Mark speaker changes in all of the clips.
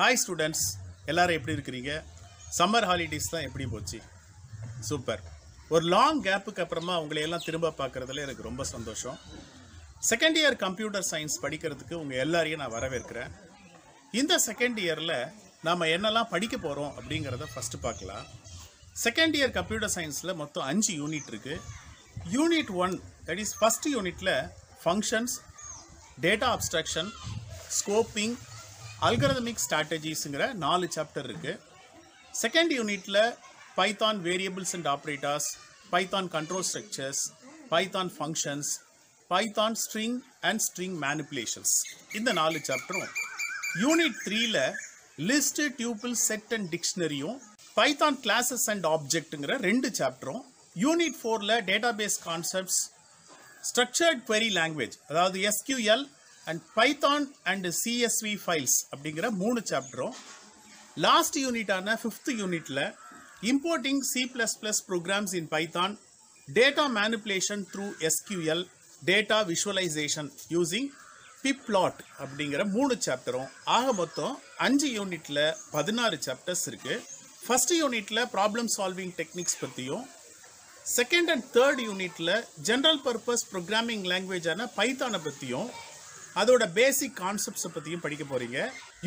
Speaker 1: Hi students எல்லோரும் எப்படி இருக்கிறீங்க சம்மர் ஹாலிடேஸ் தான் எப்படி போச்சு சூப்பர் ஒரு லாங் கேப்புக்கு அப்புறமா உங்களையெல்லாம் திரும்ப பார்க்குறதுல எனக்கு ரொம்ப சந்தோஷம் செகண்ட் இயர் கம்ப்யூட்டர் சயின்ஸ் படிக்கிறதுக்கு உங்கள் எல்லாரையும் நான் வரவேற்கிறேன் இந்த செகண்ட் இயரில் நாம் என்னெல்லாம் படிக்க போகிறோம் அப்படிங்கிறத ஃபஸ்ட்டு பார்க்கலாம் செகண்ட் இயர் கம்ப்யூட்டர் சயின்ஸில் மொத்தம் அஞ்சு யூனிட் இருக்குது unit one that is first யூனிட்டில் functions data abstraction scoping algorithmic ஸ்ட்ராட்டஜிஸுங்கிற நாலு சாப்டர் இருக்குது செகண்ட் யூனிட்டில் Python variables and operators Python control structures Python functions Python string and string manipulations இந்த நாலு சாப்டரும் யூனிட் த்ரீல லிஸ்ட் டியூபிள் செட் அண்ட் டிக்ஷனரியும் பைத்தான் கிளாஸஸ் அண்ட் ஆப்ஜெக்ட்டுங்கிற ரெண்டு சாப்டரும் யூனிட் ஃபோரில் database concepts structured query language அதாவது SQL and Python and CSV files அப்படிங்கிற மூணு சாப்டரும் லாஸ்ட் யூனிட்டான ஃபிஃப்த் யூனிட்டில் importing C plus plus programs in Python data manipulation through SQL data visualisation using pyplot அப்படிங்கிற மூணு சாப்டரும் ஆக மொத்தம் அஞ்சு யூனிட்டில் பதினாறு சாப்டர்ஸ் இருக்குது ஃபஸ்ட் யூனிட்டில் ப்ராப்ளம் சால்விங் டெக்னிக்ஸ் பற்றியும் செகண்ட் அண்ட் தேர்ட் யூனிட்டில் ஜென்ரல் பர்பஸ் ப்ரோக்ராமிங் லாங்குவேஜான பைத்தானை பற்றியும் அதோட பேசிக் கான்செப்ட்ஸை பற்றியும் படிக்க போகிறீங்க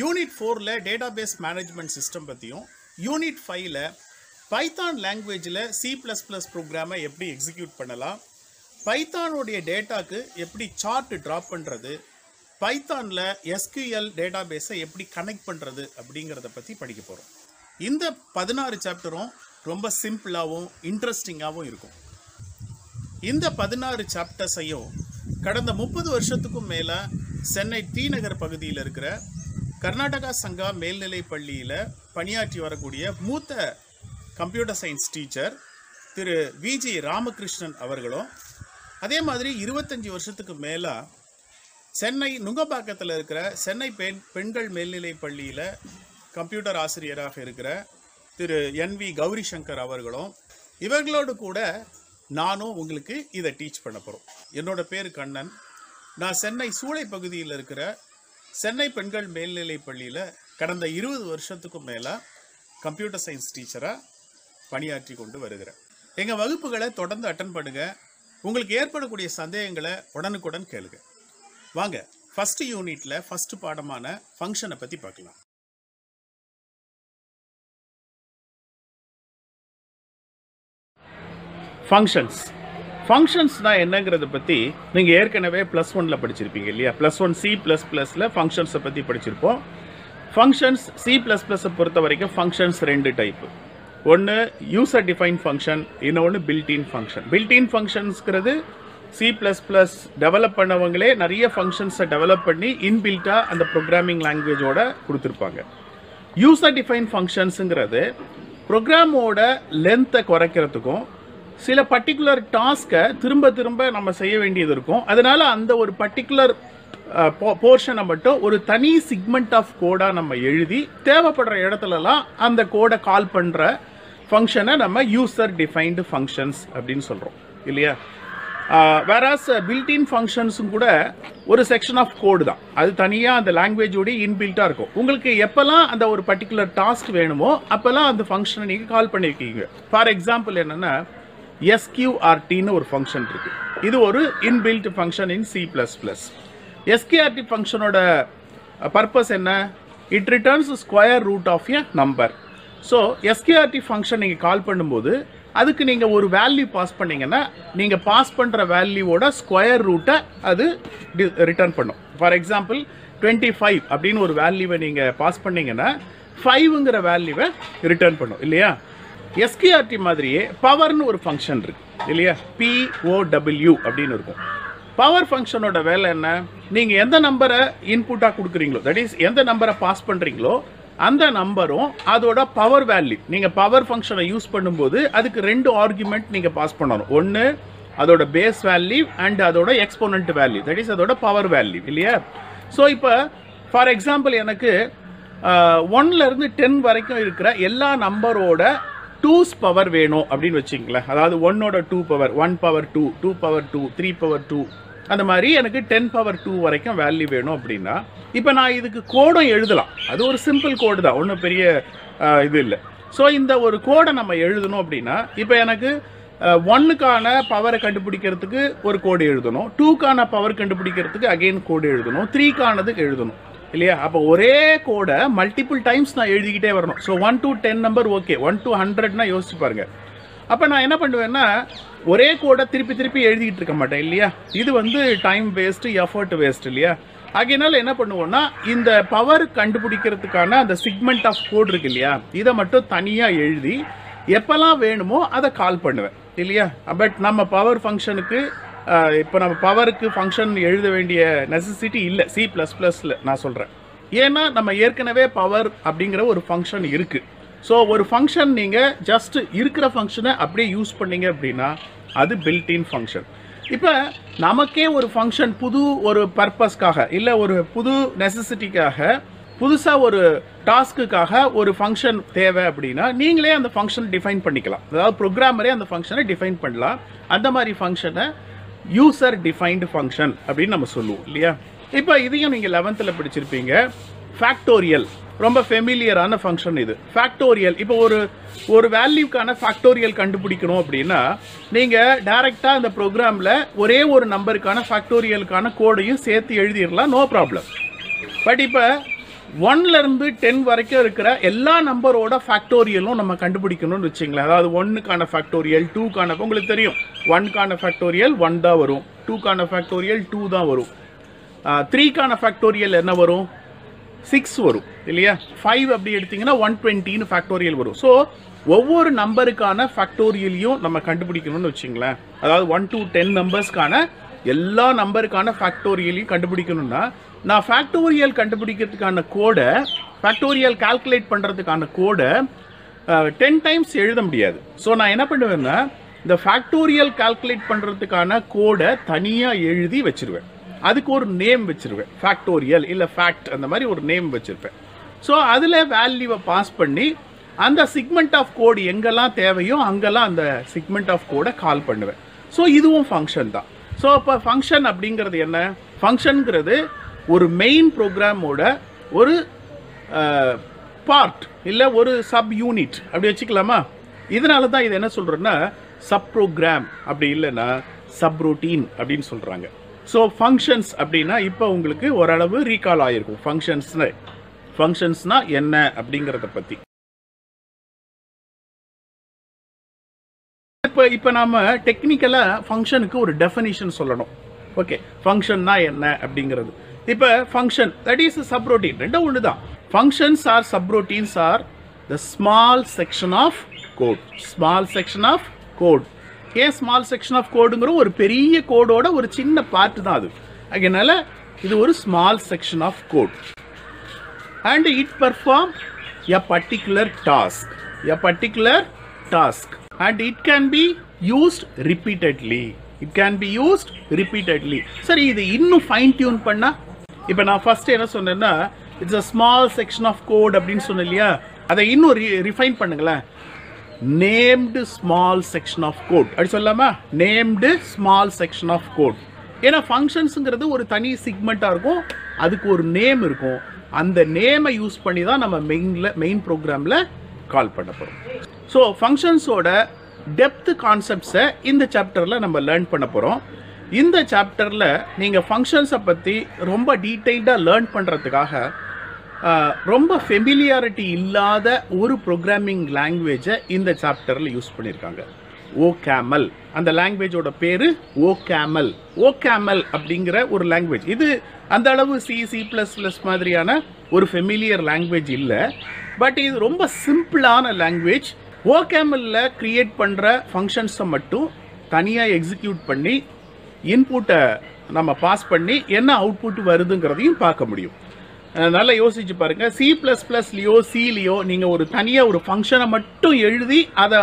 Speaker 1: யூனிட் ஃபோரில் டேட்டா பேஸ் மேனேஜ்மெண்ட் சிஸ்டம் பற்றியும் யூனிட் ஃபைவ்ல பைத்தான் லாங்குவேஜில் சி ப்ளஸ் ப்ளஸ் ப்ரோக்ராமை எப்படி எக்ஸிக்யூட் பண்ணலாம் பைத்தானுடைய டேட்டாக்கு எப்படி சார்ட் ட்ராப் பண்ணுறது பைத்தானில் எஸ்கியூஎல் டேட்டா பேஸை எப்படி கனெக்ட் பண்ணுறது அப்படிங்கிறத பற்றி படிக்க போகிறோம் இந்த பதினாறு சாப்டரும் ரொம்ப சிம்பிளாகவும் இன்ட்ரெஸ்டிங்காகவும் இருக்கும் இந்த பதினாறு சாப்டர்ஸையும் கடந்த முப்பது வருஷத்துக்கும் மேலே சென்னை டி நகர் பகுதியில் இருக்கிற கர்நாடகா சங்கா மேல்நிலை பள்ளியில் பணியாற்றி வரக்கூடிய மூத்த கம்ப்யூட்டர் சயின்ஸ் டீச்சர் திரு விஜி ராமகிருஷ்ணன் அவர்களும் அதே மாதிரி இருபத்தஞ்சி வருஷத்துக்கு மேலே சென்னை நுங்கம்பாக்கத்தில் இருக்கிற சென்னை பெண் பெண்கள் மேல்நிலை பள்ளியில் கம்ப்யூட்டர் ஆசிரியராக இருக்கிற திரு என் வி கௌரி சங்கர் அவர்களும் இவர்களோடு கூட நானும் உங்களுக்கு இதை டீச் பண்ண போகிறோம் என்னோடய பேர் கண்ணன் நான் சென்னை சூளை பகுதியில் இருக்கிற சென்னை பெண்கள் மேல்நிலை பள்ளியில் கடந்த இருபது வருஷத்துக்கும் மேலே கம்ப்யூட்டர் சயின்ஸ் டீச்சராக பணியாற்றி கொண்டு வருகிறேன் எங்கள் வகுப்புகளை தொடர்ந்து அட்டன் பண்ணுங்கள் உங்களுக்கு ஏற்படக்கூடிய சந்தேகங்களை உடனுக்குடன் கேளுங்க வாங்க ஃபஸ்ட்டு யூனிட்டில் ஃபஸ்ட்டு பாடமான ஃபங்க்ஷனை பற்றி பார்க்கலாம் ஃபங்க்ஷன்ஸ் ஃபங்க்ஷன்ஸ்னால் என்னங்கிறத பற்றி நீங்கள் ஏற்கனவே ப்ளஸ் ஒனில் படிச்சிருப்பீங்க இல்லையா ப்ளஸ் ஒன் சி ப்ளஸ் ப்ளஸில் ஃபங்க்ஷன்ஸை பற்றி படிச்சிருப்போம் ஃபங்க்ஷன்ஸ் சி ப்ளஸ் ப்ளஸை பொறுத்த வரைக்கும் ஃபங்க்ஷன்ஸ் ரெண்டு டைப்பு ஒன்று யூஸர் டிஃபைன் ஃபங்க்ஷன் இன்னொன்று பில்டின் ஃபங்க்ஷன் பில்டின் ஃபங்க்ஷன்ஸ்ங்கிறது சி ப்ளஸ் ப்ளஸ் டெவலப் பண்ணவங்களே நிறைய ஃபங்க்ஷன்ஸை டெவலப் பண்ணி இன்பில்ட்டாக அந்த ப்ரோக்ராமிங் லாங்குவேஜோடு கொடுத்துருப்பாங்க யூஸர் டிஃபைன் ஃபங்க்ஷன்ஸுங்கிறது ப்ரோக்ராமோட லென்த்தை குறைக்கிறதுக்கும் சில பர்டிகுலர் டாஸ்க்கை திரும்ப திரும்ப நம்ம செய்ய வேண்டியது இருக்கும் அதனால் அந்த ஒரு பர்டிகுலர் போர்ஷனை மட்டும் ஒரு தனி சிக்மெண்ட் ஆஃப் கோடாக நம்ம எழுதி தேவைப்படுற இடத்துலலாம் அந்த கோடை கால் பண்ணுற ஃபங்க்ஷனை நம்ம யூசர் டிஃபைன்டு ஃபங்க்ஷன்ஸ் அப்படின்னு சொல்கிறோம் இல்லையா வேறாஸ் பில்டின் ஃபங்க்ஷன்ஸும் கூட ஒரு செக்ஷன் ஆஃப் கோடு தான் அது தனியாக அந்த லாங்குவேஜோடய இன்பில்ட்டாக இருக்கும் உங்களுக்கு எப்போல்லாம் அந்த ஒரு பர்டிகுலர் டாஸ்க் வேணுமோ அப்போல்லாம் அந்த ஃபங்க்ஷனை நீங்கள் கால் பண்ணியிருக்கீங்க ஃபார் எக்ஸாம்பிள் என்னென்னா எஸ்கியூஆர்டின்னு ஒரு ஃபங்க்ஷன் இருக்குது இது ஒரு inbuilt function in C plus plus SQRT ஃபங்க்ஷனோட பர்பஸ் என்ன it returns square root of a number so SQRT function நீங்கள் கால் பண்ணும்போது அதுக்கு நீங்கள் ஒரு வேல்யூ பாஸ் பண்ணிங்கன்னா நீங்கள் பாஸ் பண்ணுற வேல்யூவோட ஸ்கொயர் ரூட்டை அது ரிட்டர்ன் பண்ணும் ஃபார் எக்ஸாம்பிள் டுவெண்ட்டி ஃபைவ் அப்படின்னு ஒரு வேல்யூவை நீங்கள் பாஸ் பண்ணிங்கன்னா ஃபைவ்ங்கிற வேல்யூவை ரிட்டர்ன் பண்ணும் இல்லையா எஸ்கிஆர்டி மாதிரியே பவர்னு ஒரு ஃபங்க்ஷன் இருக்குது இல்லையா பிஓடபிள்யூ அப்படின்னு இருக்கும் பவர் ஃபங்க்ஷனோட வேலை என்ன நீங்கள் எந்த நம்பரை இன்புட்டாக கொடுக்குறீங்களோ தட் இஸ் எந்த நம்பரை பாஸ் பண்ணுறீங்களோ அந்த நம்பரும் அதோட பவர் வேல்யூ நீங்கள் பவர் ஃபங்க்ஷனை யூஸ் பண்ணும்போது அதுக்கு ரெண்டு ஆர்குமெண்ட் நீங்கள் பாஸ் பண்ணணும் ஒன்று அதோட பேஸ் வேல்யூ அண்ட் அதோட எக்ஸ்போனன்ட் வேல்யூ தட் இஸ் அதோட பவர் வேல்யூ இல்லையா ஸோ இப்போ ஃபார் எக்ஸாம்பிள் எனக்கு ஒன்லேருந்து டென் வரைக்கும் இருக்கிற எல்லா நம்பரோட டூஸ் பவர் வேணும் அப்படின்னு வச்சுங்களேன் அதாவது ஒன்னோட two power one power two two power two three power two அந்த மாதிரி எனக்கு டென் பவர் டூ வரைக்கும் வேல்யூ வேணும் அப்படின்னா இப்போ நான் இதுக்கு கோடும் எழுதலாம் அது ஒரு சிம்பிள் கோடு தான் ஒன்றும் பெரிய இது இல்லை ஸோ இந்த ஒரு கோடை நம்ம எழுதணும் அப்படின்னா இப்போ எனக்கு ஒன்னுக்கான பவரை கண்டுபிடிக்கிறதுக்கு ஒரு கோடு எழுதணும் டூக்கான பவர் கண்டுபிடிக்கிறதுக்கு அகெயின் கோடு எழுதணும் த்ரீக்கானதுக்கு எழுதணும் இல்லையா அப்போ ஒரே கோடை மல்டிபிள் டைம்ஸ் நான் எழுதிக்கிட்டே வரணும் so one to ten number okay one to ஹண்ட்ரட்னா யோசிச்சு பாருங்க அப்போ நான் என்ன பண்ணுவேன்னா ஒரே கோடை திருப்பி திருப்பி எழுதிக்கிட்டு இருக்க மாட்டேன் இல்லையா இது வந்து டைம் வேஸ்ட்டு எஃபர்ட் வேஸ்ட் இல்லையா ஆகையினால என்ன பண்ணுவோம்னா இந்த பவர் கண்டுபிடிக்கிறதுக்கான அந்த சிக்மெண்ட் ஆஃப் கோட் இருக்கு இல்லையா இதை மட்டும் தனியாக எழுதி எப்பெல்லாம் வேணுமோ அதை கால் பண்ணுவேன் இல்லையா பட் நம்ம பவர் ஃபங்க்ஷனுக்கு இப்போ நம்ம பவருக்கு ஃபங்க்ஷன் எழுத வேண்டிய நெசசிட்டி இல்லை சி ப்ளஸ் ப்ளஸில் நான் சொல்கிறேன் ஏன்னா நம்ம ஏற்கனவே பவர் அப்படிங்கிற ஒரு ஃபங்க்ஷன் இருக்குது ஸோ ஒரு ஃபங்க்ஷன் நீங்கள் ஜஸ்ட் இருக்கிற ஃபங்க்ஷனை அப்படியே யூஸ் பண்ணீங்க அப்படின்னா அது பில்டின் ஃபங்க்ஷன் இப்போ நமக்கே ஒரு ஃபங்க்ஷன் புது ஒரு பர்பஸ்க்காக இல்லை ஒரு புது நெசசிட்டிக்காக புதுசாக ஒரு டாஸ்க்குக்காக ஒரு ஃபங்க்ஷன் தேவை அப்படின்னா நீங்களே அந்த ஃபங்க்ஷன் டிஃபைன் பண்ணிக்கலாம் அதாவது ப்ரோக்ராமரே அந்த ஃபங்க்ஷனை டிஃபைன் பண்ணலாம் அந்த மாதிரி ஃபங்க்ஷனை யூசர் டிஃபைன்டு ஃபங்க்ஷன் அப்படின்னு நம்ம சொல்லுவோம் இல்லையா இப்போ இதையும் நீங்கள் லெவன்த்தில் படிச்சிருப்பீங்க ஃபேக்டோரியல் ரொம்ப ஃபெமிலியரான ஃபங்க்ஷன் இது ஃபேக்டோரியல் இப்போ ஒரு ஒரு வேல்யூக்கான ஃபேக்டோரியல் கண்டுபிடிக்கணும் அப்படின்னா நீங்கள் டைரெக்டாக அந்த ப்ரோக்ராமில் ஒரே ஒரு நம்பருக்கான ஃபேக்டோரியலுக்கான கோடையும் சேர்த்து எழுதிடலாம் நோ ப்ராப்ளம் பட் இப்போ ஒன்லேருந்து டென் வரைக்கும் இருக்கிற எல்லா நம்பரோட ஃபேக்டோரியலும் நம்ம கண்டுபிடிக்கணும்னு வச்சுங்களேன் அதாவது ஒன்றுக்கான ஃபேக்டோரியல் டூக்கான உங்களுக்கு தெரியும் ஒன்க்கான ஃபேக்டோரியல் ஒன் தான் வரும் டூக்கான ஃபேக்டோரியல் டூ தான் வரும் த்ரீக்கான ஃபேக்டோரியல் என்ன வரும் சிக்ஸ் வரும் இல்லையா ஃபைவ் அப்படி எடுத்தீங்கன்னா ஒன் டுவெண்ட்டின்னு ஃபேக்டோரியல் வரும் ஸோ ஒவ்வொரு நம்பருக்கான ஃபேக்டோரியலையும் நம்ம கண்டுபிடிக்கணும்னு வச்சுங்களேன் அதாவது ஒன் டூ டென் நம்பர்ஸ்க்கான எல்லா நம்பருக்கான ஃபேக்டோரியலையும் கண்டுபிடிக்கணும்னா நான் ஃபேக்டோரியல் கண்டுபிடிக்கிறதுக்கான கோடை ஃபேக்டோரியல் கால்குலேட் பண்ணுறதுக்கான கோடை டென் டைம்ஸ் எழுத முடியாது ஸோ நான் என்ன பண்ணுவேன்னா இந்த ஃபேக்டோரியல் கால்குலேட் பண்ணுறதுக்கான கோடை தனியாக எழுதி வச்சிருவேன் அதுக்கு ஒரு நேம் வச்சுருவேன் ஃபேக்டோரியல் இல்லை ஃபேக்ட் அந்த மாதிரி ஒரு நேம் வச்சுருப்பேன் ஸோ அதில் வேல்யூவை பாஸ் பண்ணி அந்த சிக்மெண்ட் ஆஃப் கோடு எங்கெல்லாம் தேவையோ அங்கெல்லாம் அந்த சிக்மெண்ட் ஆஃப் கோடை கால் பண்ணுவேன் ஸோ இதுவும் ஃபங்க்ஷன் தான் ஸோ இப்போ ஃபங்க்ஷன் அப்படிங்கிறது என்ன ஃபங்க்ஷனுங்கிறது ஒரு மெயின் ப்ரோக்ராமோட ஒரு பார்ட் இல்லை ஒரு சப் யூனிட் அப்படி வச்சுக்கலாமா இதனால தான் இது என்ன சொல்கிறேன்னா சப் ப்ரோக்ராம் அப்படி இல்லைன்னா சப் ரொட்டீன் அப்படின்னு சொல்கிறாங்க ஸோ ஃபங்க்ஷன்ஸ் அப்படின்னா இப்போ உங்களுக்கு ஓரளவு ரீகால் ஆகிருக்கும் ஃபங்க்ஷன்ஸ்னு ஃபங்க்ஷன்ஸ்னால் என்ன அப்படிங்கிறத பற்றி இப்போ இப்போ நாம் டெக்னிக்கலாக ஃபங்க்ஷனுக்கு ஒரு டெஃபனிஷன் சொல்லணும் ஓகே ஃபங்க்ஷன்னா என்ன அப்படிங்கிறது இப்போ ஃபங்க்ஷன் தட் இஸ் சப்ரோட்டீன் ரெண்டும் ஒன்று தான் functions or subroutines are the small section of code small section of code ஏன் ஸ்மால் செக்ஷன் ஆஃப் கோடுங்கிற ஒரு பெரிய கோடோட ஒரு சின்ன பார்ட் தான் அது அதனால இது ஒரு small section of code and it perform a particular task a particular task and it can be used repeatedly it can be used repeatedly சரி இது இன்னும் ஃபைன் டியூன் பண்ணால் இப்போ நான் ஃபர்ஸ்ட் என்ன சொன்னேன்னா it's a small section of code அப்படின்னு சொன்னேன் இல்லையா அதை இன்னும் ரிஃபைன் பண்ணுங்களேன் named small section of code அப்படி சொல்லாமா named small section of code ஏன்னா ஃபங்க்ஷன்ஸுங்கிறது ஒரு தனி சிக்மெண்ட்டாக இருக்கும் அதுக்கு ஒரு நேம் இருக்கும் அந்த நேமை யூஸ் பண்ணி தான் நம்ம மெயினில் மெயின் ப்ரோக்ராமில் கால் பண்ண போகிறோம் ஸோ ஃபங்க்ஷன்ஸோட டெப்த் கான்செப்ட்ஸை இந்த சாப்டரில் நம்ம லேர்ன் பண்ண போகிறோம் இந்த சாப்டரில் நீங்கள் ஃபங்க்ஷன்ஸை பற்றி ரொம்ப டீட்டெயில்டாக லேர்ன் பண்ணுறதுக்காக ரொம்ப ஃபெமிலியாரிட்டி இல்லாத ஒரு ப்ரோக்ராமிங் லாங்குவேஜை இந்த சாப்டரில் யூஸ் பண்ணியிருக்காங்க ஓ கேமல் அந்த லாங்குவேஜோட பேர் ஓ கேமல் ஓ கேமல் அப்படிங்கிற ஒரு லாங்குவேஜ் இது அந்த அளவு சி சி ப்ளஸ் ப்ளஸ் மாதிரியான ஒரு ஃபெமிலியர் லாங்குவேஜ் இல்லை பட் இது ரொம்ப சிம்பிளான லாங்குவேஜ் ஓ கேமலில் க்ரியேட் பண்ணுற ஃபங்க்ஷன்ஸை மட்டும் தனியாக எக்ஸிக்யூட் பண்ணி இன்புட்டை நம்ம பாஸ் பண்ணி என்ன அவுட்புட் வருதுங்கிறதையும் பார்க்க முடியும் நல்லா யோசிச்சு பாருங்க சி பிளஸ் பிளஸ்லையோ சிலையோ நீங்கள் ஒரு தனியாக ஒரு ஃபங்க்ஷனை மட்டும் எழுதி அதை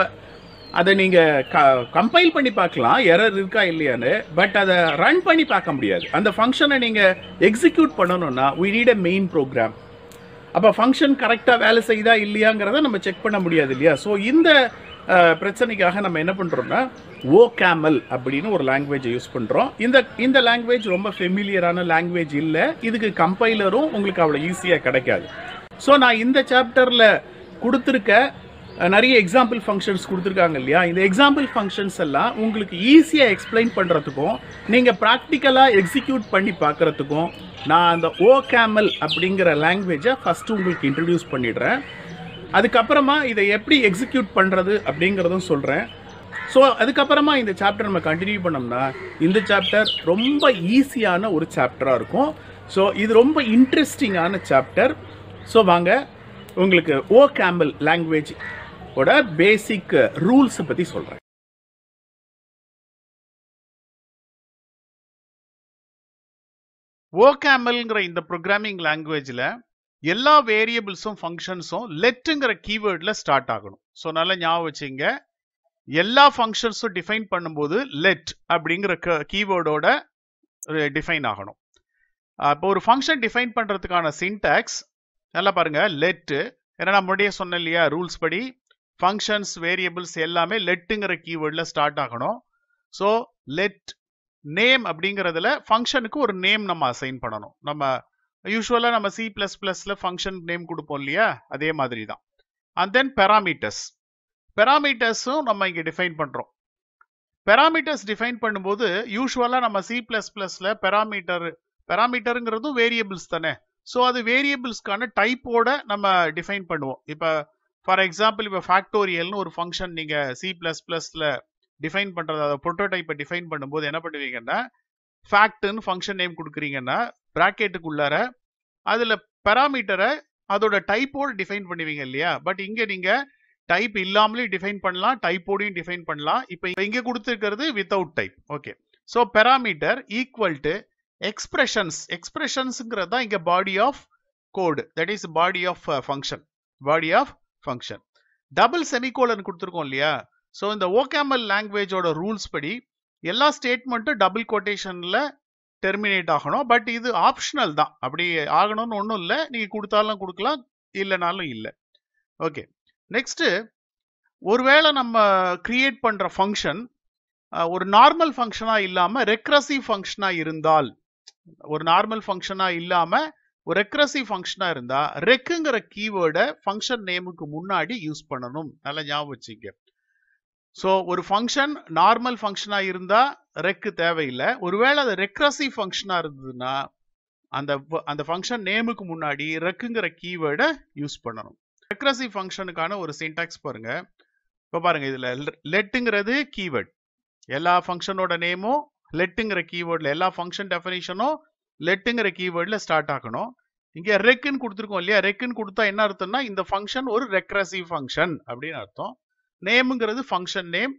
Speaker 1: அதை நீங்கள் க கம்பைல் பண்ணி பார்க்கலாம் எரர் இருக்கா இல்லையான்னு பட் அதை ரன் பண்ணி பார்க்க முடியாது அந்த ஃபங்க்ஷனை நீங்கள் எக்ஸிக்யூட் பண்ணணும்னா we need a main program அப்போ ஃபங்க்ஷன் கரெக்டாக வேலை செய்யுதா இல்லையாங்கிறத நம்ம செக் பண்ண முடியாது இல்லையா ஸோ இந்த பிரச்சனைக்காக நம்ம என்ன பண்ணுறோம்னா ஓ கேமல் அப்படின்னு ஒரு லாங்குவேஜை யூஸ் பண்ணுறோம் இந்த இந்த லாங்குவேஜ் ரொம்ப ஃபெமிலியரான லாங்குவேஜ் இல்லை இதுக்கு கம்பைலரும் உங்களுக்கு அவ்வளோ ஈஸியாக கிடைக்காது ஸோ நான் இந்த சாப்டரில் கொடுத்துருக்க நிறைய எக்ஸாம்பிள் ஃபங்க்ஷன்ஸ் கொடுத்துருக்காங்க இல்லையா இந்த எக்ஸாம்பிள் ஃபங்க்ஷன்ஸ் எல்லாம் உங்களுக்கு ஈஸியாக எக்ஸ்பிளைன் பண்ணுறதுக்கும் நீங்கள் ப்ராக்டிக்கலாக எக்ஸிக்யூட் பண்ணி பார்க்குறதுக்கும் நான் அந்த ஓ கேமல் அப்படிங்கிற லாங்குவேஜை ஃபஸ்ட்டு உங்களுக்கு இன்ட்ரடியூஸ் பண்ணிடுறேன் அதுக்கப்புறமா இதை எப்படி எக்ஸிக்யூட் பண்ணுறது அப்படிங்கிறதும் சொல்கிறேன் ஸோ அதுக்கப்புறமா இந்த சாப்டர் நம்ம கண்டினியூ பண்ணோம்னா இந்த சாப்டர் ரொம்ப ஈஸியான ஒரு சாப்டராக இருக்கும் ஸோ இது ரொம்ப இன்ட்ரெஸ்டிங்கான சாப்டர் ஸோ வாங்க உங்களுக்கு ஓ கேம்பிள் லாங்குவேஜ் ஓட பேசிக் ரூல்ஸை பற்றி சொல்கிறேன் ஓ இந்த ப்ரோக்ராமிங் லாங்குவேஜில் எல்லா வேரியபிள்ஸும் ஃபங்க்ஷன்ஸும் லெட்டுங்கிற கீவேர்டில் ஸ்டார்ட் ஆகணும் ஸோ நல்லா ஞாபகம் வச்சுங்க எல்லா ஃபங்க்ஷன்ஸும் டிஃபைன் பண்ணும்போது லெட் அப்படிங்கிற க கீவேர்டோட டிஃபைன் ஆகணும் இப்போ ஒரு ஃபங்க்ஷன் டிஃபைன் பண்ணுறதுக்கான சின்டாக்ஸ் நல்லா பாருங்கள் லெட்டு ஏன்னா நான் முன்னாடியே சொன்னேன் இல்லையா ரூல்ஸ் படி ஃபங்க்ஷன்ஸ் வேரியபிள்ஸ் எல்லாமே லெட்டுங்கிற கீவேர்டில் ஸ்டார்ட் ஆகணும் ஸோ லெட் நேம் அப்படிங்கிறதுல ஃபங்க்ஷனுக்கு ஒரு நேம் நம்ம அசைன் பண்ணணும் நம்ம யூஸ்வலாக நம்ம சி ப்ளஸ் ப்ளஸில் ஃபங்க்ஷன் நேம் கொடுப்போம் இல்லையா அதே மாதிரி தான் அண்ட் தென் பெராமீட்டர்ஸ் பெராமீட்டர்ஸும் நம்ம இங்கே டிஃபைன் பண்ணுறோம் பெராமீட்டர்ஸ் டிஃபைன் பண்ணும்போது யூஸ்வலாக நம்ம சி ப்ளஸ் ப்ளஸில் பெராமீட்டர் பெராமீட்டருங்கிறதும் வேரியபிள்ஸ் தானே ஸோ அது வேரியபிள்ஸ்க்கான டைப்போட நம்ம டிஃபைன் பண்ணுவோம் இப்போ ஃபார் எக்ஸாம்பிள் இப்போ ஃபேக்டோரியல்னு ஒரு ஃபங்க்ஷன் நீங்கள் சி ப்ளஸ் ப்ளஸில் டிஃபைன் பண்ணுறது அதை ப்ரோட்டோடைப்பை டிஃபைன் பண்ணும்போது என்ன பண்ணுவீங்கன்னா ஃபேக்ட்னு ஃபங்க்ஷன் நேம் கொடுக்குறீங்கன்னா ப்ராக்கெட்டுக்குள்ளார அதில் பெராமீட்டரை அதோட டைப்போடு டிஃபைன் பண்ணுவீங்க இல்லையா பட் இங்கே நீங்கள் டைப் இல்லாமலையும் டிஃபைன் பண்ணலாம் டைப்போடையும் டிஃபைன் பண்ணலாம் இப்போ இங்கே கொடுத்துருக்கிறது without type okay so parameter equal to expressions எக்ஸ்பிரஷன்ஸுங்கிறது தான் இங்கே body of code that is body of function body of function double semicolon கொடுத்துருக்கோம் இல்லையா ஸோ இந்த ஓகேமல் லாங்குவேஜோட ரூல்ஸ் படி எல்லா ஸ்டேட்மெண்ட்டும் டபுள் கொட்டேஷனில் டெர்மினேட் ஆகணும் பட் இது ஆப்ஷனல் தான் அப்படி ஆகணும்னு ஒன்றும் இல்லை நீங்கள் கொடுத்தாலும் கொடுக்கலாம் இல்லைனாலும் இல்லை ஓகே நெக்ஸ்ட்டு ஒருவேளை நம்ம கிரியேட் பண்ணுற ஃபங்க்ஷன் ஒரு நார்மல் ஃபங்க்ஷனாக இல்லாமல் ரெக்ரஸிவ் ஃபங்க்ஷனாக இருந்தால் ஒரு நார்மல் ஃபங்க்ஷனாக இல்லாமல் ஒரு ரெக்ரஸிவ் ஃபங்க்ஷனாக இருந்தால் ரெக்குங்கிற கீவேர்டை ஃபங்க்ஷன் நேமுக்கு முன்னாடி யூஸ் பண்ணணும் நல்லா ஞாபகம் வச்சுங்க ஸோ ஒரு ஃபங்க்ஷன் நார்மல் ஃபங்க்ஷனாக இருந்தால் ரெக்கு தேவையில்லை ஒருவேளை அது ரெக்ரஸிவ் ஃபங்க்ஷனாக இருந்ததுன்னா அந்த அந்த ஃபங்க்ஷன் நேமுக்கு முன்னாடி ரெக்குங்கிற கீவேர்டை யூஸ் பண்ணணும் ரெக்ரஸிவ் ஃபங்க்ஷனுக்கான ஒரு சின்டாக்ஸ் பாருங்க இப்போ பாருங்க இதில் லெட்டுங்கிறது கீவேர்ட் எல்லா ஃபங்க்ஷனோட நேமும் லெட்டுங்கிற கீவேர்டில் எல்லா ஃபங்க்ஷன் டெஃபினேஷனும் லெட்டுங்கிற கீவேர்டில் ஸ்டார்ட் ஆகணும் இங்கே ரெக்குன்னு கொடுத்துருக்கோம் இல்லையா ரெக்குன்னு கொடுத்தா என்ன அர்த்தம்னா இந்த ஃபங்க்ஷன் ஒரு ரெக்ரஸிவ் ஃபங்க்ஷன் அப்படின்னு அர்த்தம் நேமுங்கிறது ஃபங்க்ஷன் நேம்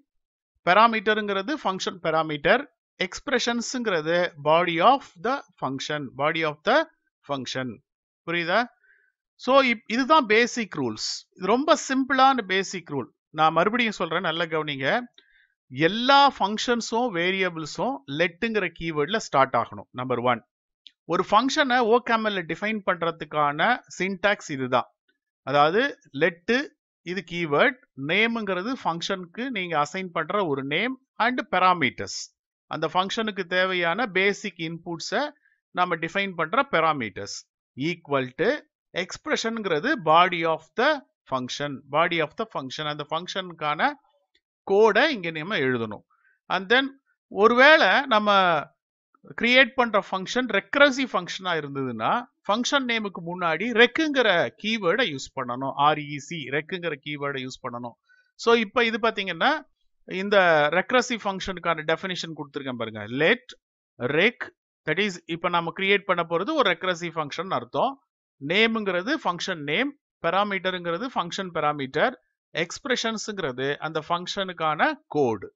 Speaker 1: பெராமீட்டருங்கிறது ஃபங்க்ஷன் பெராமீட்டர் எக்ஸ்பிரஷன்ஸுங்கிறது body of the function body of the function புரியுதா ஸோ இப் இதுதான் பேசிக் ரூல்ஸ் இது ரொம்ப சிம்பிளான பேசிக் ரூல் நான் மறுபடியும் சொல்கிறேன் நல்ல கவனிங்க எல்லா ஃபங்க்ஷன்ஸும் வேரியபிள்ஸும் லெட்டுங்கிற கீவேர்டில் ஸ்டார்ட் ஆகணும் நம்பர் ஒன் ஒரு ஃபங்க்ஷனை ஓகேமெல்ல டிஃபைன் பண்ணுறதுக்கான சின்டாக்ஸ் இதுதான் அதாவது லெட்டு இது கீவேர்ட் நேம்ங்கிறது ஃபங்க்ஷனுக்கு நீங்கள் அசைன் பண்ணுற ஒரு நேம் அண்ட் பெராமீட்டர்ஸ் அந்த ஃபங்க்ஷனுக்கு தேவையான பேசிக் இன்புட்ஸை நம்ம டிஃபைன் பண்ணுற பெராமீட்டர்ஸ் ஈக்குவல் டு எக்ஸ்பிரஷனுங்கிறது body of the function body of the function அந்த ஃபங்க்ஷனுக்கான கோடை இங்கே நம்ம எழுதணும் அண்ட் தென் ஒருவேளை நம்ம கிரியேட் பண்ணுற ஃபங்க்ஷன் ரெக்ரசிவ் ஃபங்க்ஷனாக இருந்ததுன்னா ஃபங்க்ஷன் நேமுக்கு முன்னாடி ரெக்குங்கிற கீவேர்டை யூஸ் பண்ணணும் ஆர்இசி ரெக்குங்கிற கீவேர்டை யூஸ் பண்ணணும் ஸோ இப்போ இது பார்த்தீங்கன்னா இந்த ரெக்ரஸி ஃபங்க்ஷனுக்கான டெஃபினிஷன் கொடுத்துருக்கேன் பாருங்க லெட் ரெக் தட் இஸ் இப்போ நம்ம கிரியேட் பண்ண போகிறது ஒரு ரெக்ரஸி ஃபங்க்ஷன் அர்த்தம் நேமுங்கிறது ஃபங்க்ஷன் நேம் பெராமீட்டருங்கிறது ஃபங்க்ஷன் பெராமீட்டர் எக்ஸ்பிரஷன்ஸுங்கிறது அந்த ஃபங்க்ஷனுக்கான கோடு